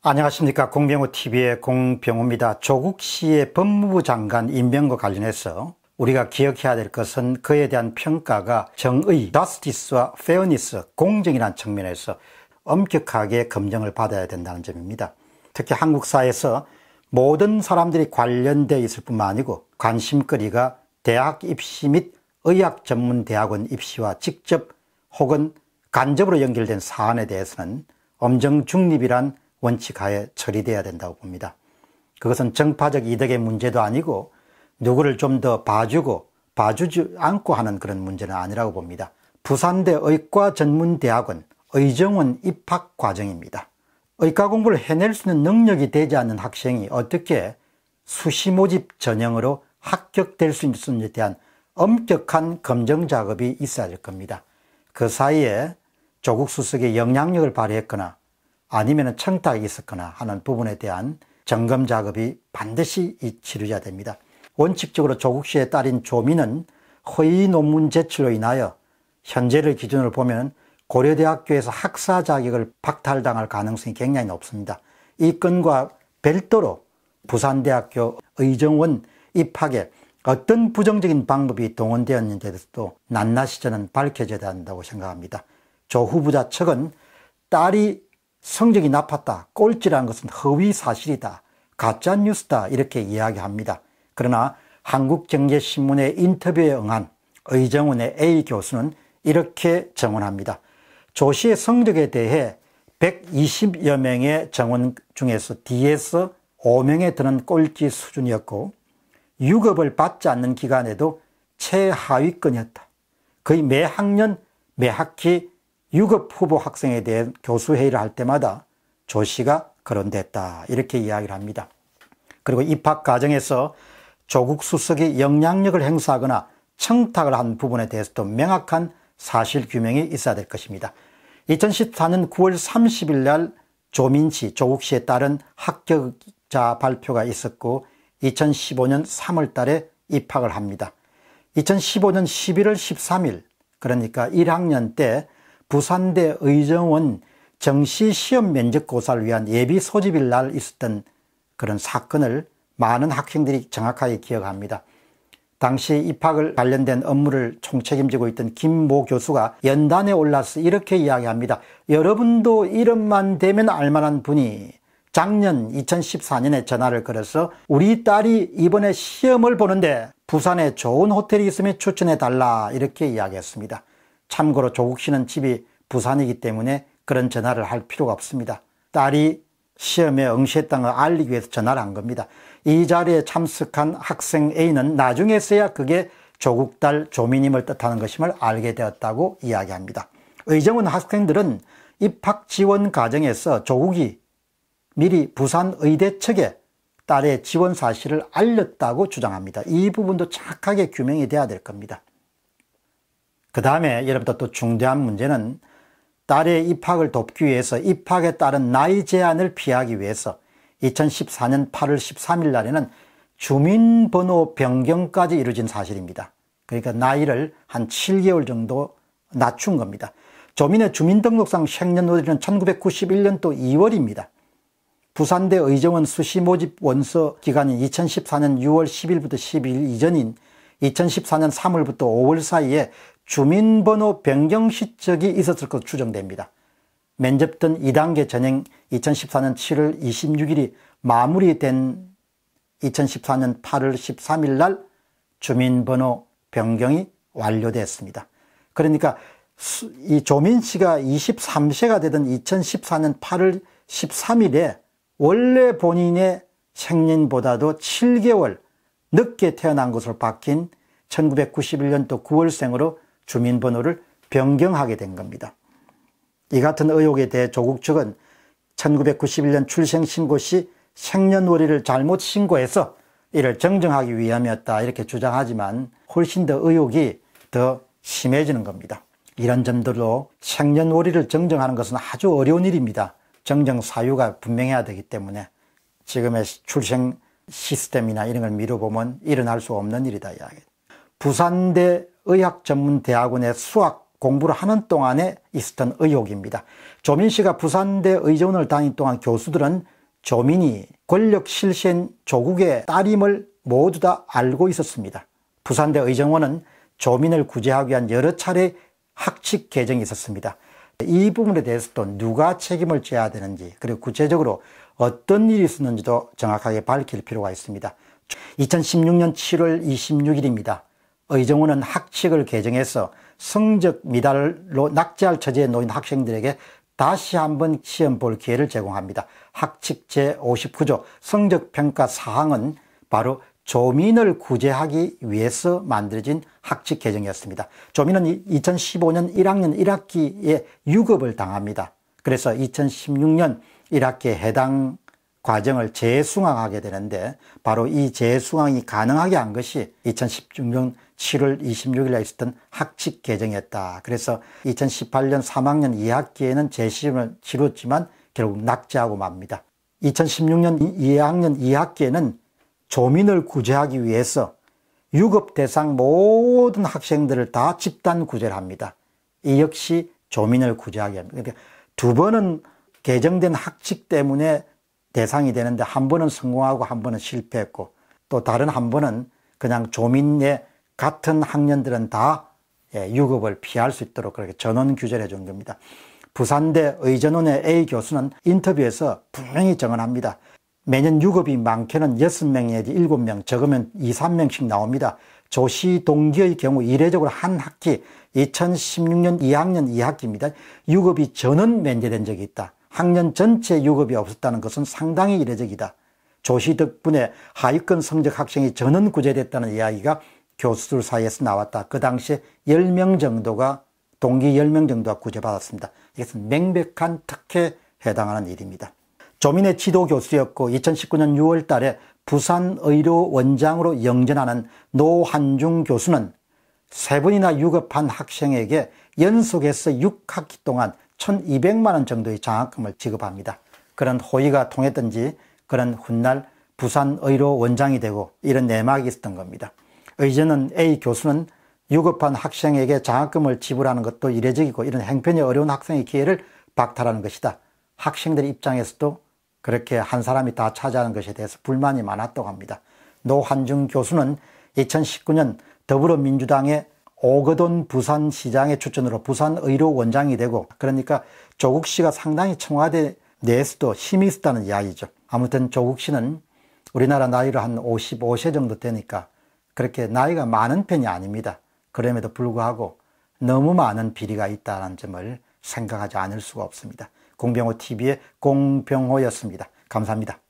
안녕하십니까 공병호TV의 공병호입니다. 조국 씨의 법무부 장관 임명과 관련해서 우리가 기억해야 될 것은 그에 대한 평가가 정의, 더스티스와 페어니스, 공정이라는 측면에서 엄격하게 검증을 받아야 된다는 점입니다. 특히 한국 사회에서 모든 사람들이 관련되어 있을 뿐만 아니고 관심거리가 대학 입시 및 의학 전문 대학원 입시와 직접 혹은 간접으로 연결된 사안에 대해서는 엄정 중립이란 원칙 하에 처리되어야 된다고 봅니다. 그것은 정파적 이득의 문제도 아니고 누구를 좀 더 봐주고 봐주지 않고 하는 그런 문제는 아니라고 봅니다. 부산대 의과 전문대학은 의정원 입학 과정입니다. 의과 공부를 해낼 수 있는 능력이 되지 않는 학생이 어떻게 수시 모집 전형으로 합격될 수 있는지에 대한 엄격한 검증 작업이 있어야 할 겁니다. 그 사이에 조국 수석의 영향력을 발휘했거나 아니면 청탁이 있었거나 하는 부분에 대한 점검 작업이 반드시 이 치료해야 됩니다. 원칙적으로 조국시의 딸인 조민은 허위 논문 제출로 인하여 현재를 기준으로 보면 고려대학교에서 학사 자격을 박탈당할 가능성이 굉장히 높습니다. 이 건과 별도로 부산대학교 의정원 입학에 어떤 부정적인 방법이 동원되었는지에 서도 낱낱이 저는 밝혀져야 한다고 생각합니다. 조 후보자 측은 딸이 성적이 나빴다, 꼴찌라는 것은 허위 사실이다, 가짜 뉴스다 이렇게 이야기합니다. 그러나 한국경제신문의 인터뷰에 응한 의정훈의 A 교수는 이렇게 정언합니다. 조 씨의 성적에 대해 120여 명의 정원 중에서 D에서 5명에 드는 꼴찌 수준이었고 유급을 받지 않는 기간에도 최하위권이었다. 거의 매 학년, 매 학기 유급 후보 학생에 대한 교수회의를 할 때마다 조 씨가 거론됐다. 이렇게 이야기를 합니다. 그리고 입학 과정에서 조국 수석이 영향력을 행사하거나 청탁을 한 부분에 대해서도 명확한 사실 규명이 있어야 될 것입니다. 2014년 9월 30일 날 조민 씨, 조국 씨에 따른 합격자 발표가 있었고 2015년 3월 달에 입학을 합니다. 2015년 11월 13일, 그러니까 1학년 때 부산대 의정원 정시 시험 면접고사를 위한 예비 소집일 날 있었던 그런 사건을 많은 학생들이 정확하게 기억합니다. 당시 입학을 관련된 업무를 총책임지고 있던 김 모 교수가 연단에 올라서 이렇게 이야기합니다. 여러분도 이름만 되면 알만한 분이 작년 2014년에 전화를 걸어서 우리 딸이 이번에 시험을 보는데 부산에 좋은 호텔이 있으면 추천해 달라 이렇게 이야기했습니다. 참고로 조국 씨는 집이 부산이기 때문에 그런 전화를 할 필요가 없습니다. 딸이 시험에 응시했다는 걸 알리기 위해서 전화를 한 겁니다. 이 자리에 참석한 학생 A는 나중에서야 그게 조국 딸조민임을 뜻하는 것임을 알게 되었다고 이야기합니다. 의정원 학생들은 입학 지원 과정에서 조국이 미리 부산의대 측에 딸의 지원 사실을 알렸다고 주장합니다. 이 부분도 착하게 규명이 돼야 될 겁니다. 그 다음에 여러분들 또 중대한 문제는 딸의 입학을 돕기 위해서 입학에 따른 나이 제한을 피하기 위해서 2014년 8월 13일 날에는 주민번호 변경까지 이루어진 사실입니다. 그러니까 나이를 한 7개월 정도 낮춘 겁니다. 조민의 주민등록상 생년월일은 1991년도 2월입니다. 부산대 의정원 수시 모집 원서 기간인 2014년 6월 10일부터 12일 이전인 2014년 3월부터 5월 사이에 주민번호 변경 시적이 있었을 것으로 추정됩니다. 면접던 2단계 전행 2014년 7월 26일이 마무리된 2014년 8월 13일 날 주민번호 변경이 완료됐습니다. 그러니까 이 조민 씨가 23세가 되던 2014년 8월 13일에 원래 본인의 생년보다도 7개월 늦게 태어난 것으로 바뀐 1991년도 9월생으로 주민번호를 변경하게 된 겁니다. 이 같은 의혹에 대해 조국 측은 1991년 출생신고 시 생년월일을 잘못 신고해서 이를 정정하기 위함이었다 이렇게 주장하지만 훨씬 더 의혹이 더 심해지는 겁니다. 이런 점들로 생년월일을 정정하는 것은 아주 어려운 일입니다. 정정 사유가 분명해야 되기 때문에 지금의 출생 시스템이나 이런 걸 미뤄보면 일어날 수 없는 일이다 부산대 의학전문대학원의 수학 공부를 하는 동안에 있었던 의혹입니다. 조민 씨가 부산대 의전을 다닌 동안 교수들은 조민이 권력 실신 조국의 딸임을 모두 다 알고 있었습니다. 부산대 의정원은 조민을 구제하기 위한 여러 차례 학칙 개정이 있었습니다. 이 부분에 대해서도 누가 책임을 져야 되는지 그리고 구체적으로 어떤 일이 있었는지도 정확하게 밝힐 필요가 있습니다. 2016년 7월 26일입니다. 의정부는 학칙을 개정해서 성적 미달로 낙제할 처지에 놓인 학생들에게 다시 한번 시험 볼 기회를 제공합니다. 학칙 제59조 성적평가 사항은 바로 조민을 구제하기 위해서 만들어진 학칙 개정이었습니다. 조민은 2015년 1학년 1학기에 유급을 당합니다. 그래서 2016년 1학기에 해당 과정을 재수강하게 되는데 바로 이 재수강이 가능하게 한 것이 2016년 7월 26일 날 있었던 학칙 개정이었다. 그래서 2018년 3학년 2학기에는 재시험을 치렀지만 결국 낙제하고 맙니다. 2016년 2학년 2학기에는 조민을 구제하기 위해서 유급 대상 모든 학생들을 다 집단 구제를 합니다. 이 역시 조민을 구제하기 합니다. 그러니까 두 번은 개정된 학칙 때문에 대상이 되는데 한 번은 성공하고 한 번은 실패했고 또 다른 한 번은 그냥 조민의 같은 학년들은 다 예, 유급을 피할 수 있도록 그렇게 전원 규제를 해준 겁니다. 부산대 의전원의 A 교수는 인터뷰에서 분명히 증언합니다. 매년 유급이 많게는 6명 내지 7명, 적으면 2, 3명씩 나옵니다. 조시 동기의 경우 이례적으로 한 학기 2016년 2학년 2학기입니다. 유급이 전원 면제된 적이 있다. 학년 전체 유급이 없었다는 것은 상당히 이례적이다. 조시 덕분에 하위권 성적 학생이 전원 구제됐다는 이야기가 교수들 사이에서 나왔다. 그 당시에 10명 정도가 동기 10명 정도가 구제받았습니다. 이것은 명백한 특혜에 해당하는 일입니다. 조민의 지도 교수였고 2019년 6월 달에 부산의료 원장으로 영전하는 노한중 교수는 세분이나 유급한 학생에게 연속해서 6학기 동안 1200만원 정도의 장학금을 지급합니다. 그런 호의가 통했든지 그런 훗날 부산의료 원장이 되고 이런 내막이 있었던 겁니다. 의제는 A 교수는 유급한 학생에게 장학금을 지불하는 것도 이례적이고 이런 행편이 어려운 학생의 기회를 박탈하는 것이다. 학생들 입장에서도 그렇게 한 사람이 다 차지하는 것에 대해서 불만이 많았다고 합니다. 노한중 교수는 2019년 더불어민주당의 오거돈 부산시장의 추천으로 부산의료 원장이 되고 그러니까 조국 씨가 상당히 청와대 내에서도 힘이 있었다는 이야기죠. 아무튼 조국 씨는 우리나라 나이로 한 55세 정도 되니까 그렇게 나이가 많은 편이 아닙니다. 그럼에도 불구하고 너무 많은 비리가 있다는 점을 생각하지 않을 수가 없습니다. 공병호 TV의 공병호였습니다. 감사합니다.